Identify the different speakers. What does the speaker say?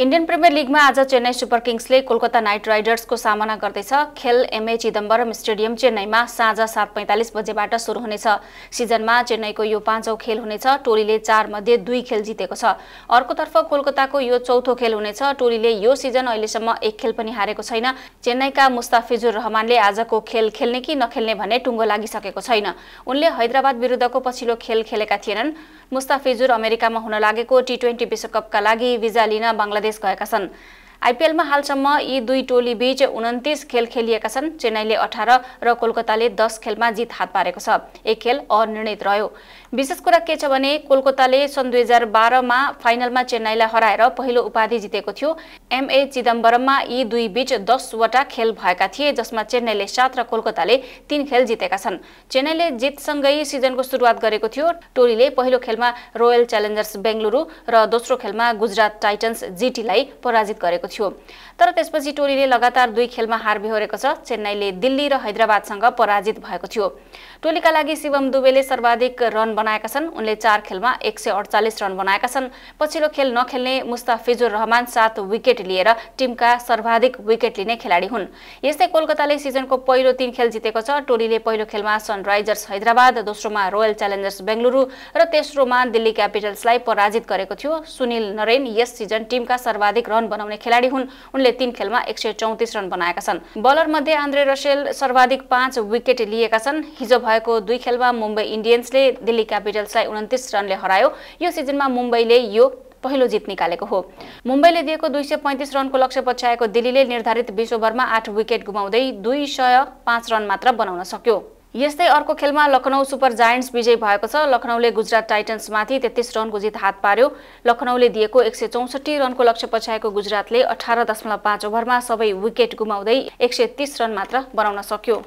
Speaker 1: Indian premier लिगमा आज Chennai super किङ्सले कोलकाता नाइट राइडर्सको सामना गर्दैछ खेल एमए चिदम्बरम स्टेडियम चेन्नईमा साँझ सात पैँतालिस बजेबाट सुरु हुनेछ सिजनमा चेन्नईको यो पाँचौँ खेल हुनेछ टोलीले चार मध्ये दुई खेल जितेको छ अर्कोतर्फ कोलकाताको यो चौथो खेल हुनेछ टोलीले यो सिजन अहिलेसम्म एक खेल पनि हारेको छैन चेन्नईका मुस्ताफिजुर रहमानले आजको खेल खेल्ने कि नखेल्ने भन्ने टुङ्गो लागिसकेको छैन उनले हैदराबाद विरुद्धको पछिल्लो खेल खेलेका थिएनन् मुस्ताफिजुर अमेरिकामा हुन लागेको टी ट्वेन्टी विश्वकपका लागि भिजा लिन बङ्गलादेश प्रदेश गएका छन् आइपिएलमा हालसम्म यी दुई बीच उन्तिस खेल खेलिएका छन् चेन्नईले अठार र कोलकाताले दस खेलमा जित हात पारेको छ एक खेल अनिर्णित रह्यो विशेष कुरा के छ भने कोलकाताले सन् दुई हजार बाह्रमा फाइनलमा चेन्नईलाई हराएर पहिलो उपाधि जितेको थियो एमए चिदम्बरममा यी दुई बीच दसवटा खेल भएका थिए जसमा चेन्नईले सात र कोलकाताले तीन खेल जितेका छन् चेन्नईले जितसँगै सिजनको सुरुवात गरेको थियो टोलीले पहिलो खेलमा रोयल च्यालेन्जर्स बेङ्गलुरू र दोस्रो खेलमा गुजरात टाइटन्स जिटीलाई पराजित गरेको थियो तर त्यसपछि टोलीले लगातार दुई खेलमा हार बिहोरेको छ चेन्नईले दिल्ली र हैदराबादसँग पराजित भएको थियो टोलीका लागि शिवम दुबेले सर्वाधिक रन बनाएका छन् उनले चार खेलमा एक रन बनाएका छन् पछिल्लो खेल नखेल्ने मुस्ताफिजुर रहमान सात विकेट विकेट लिएर टिमका सर्वाधिक विकेट लिने खेलाडी हुन् यस्तै कोलकाताले सिजनको पहिलो तीन खेल जितेको छ टोलीले पहिलो खेलमा सनराइजर्स हैदराबाद दोस्रोमा रोयल च्यालेन्जर्स बेङ्गलुरू र तेस्रोमा दिल्ली क्यापिटल्सलाई पराजित गरेको थियो सुनिल नरेन यस सिजन टिमका सर्वाधिक रन बनाउने खेलाडी हुन् उनले तीन खेलमा एक सय चौतिस रन बनाएका छन् बलर मध्ये आन्द्रे रसेल सर्वाधिक पाँच विकेट लिएका छन् हिजो भएको दुई खेलमा मुम्बई इन्डियन्सले दिल्ली क्यापिटल्सलाई उन्तिस रनले हरायो यो सिजनमा मुम्बईले यो पहिलो जित निकालेको हो मुम्बईले दिएको दुई रनको लक्ष्य पछ्याएको दिल्लीले निर्धारित विश्वभरमा आठ विकेट गुमाउँदै दुई सय पाँच रन मात्र बनाउन सक्यो यस्तै अर्को खेलमा लखनऊ सुपर जायन्ट्स विजय भएको छ लखनऊले गुजरात टाइटन्समाथि तेत्तिस रनको जित हात पार्यो लखनऊले दिएको एक सय चौसठी रनको लक्ष्य पछ्याएको गुजरातले अठार दशमलव पाँच ओभरमा सबै विकेट गुमाउँदै एक सय तिस रन मात्र बनाउन सक्यो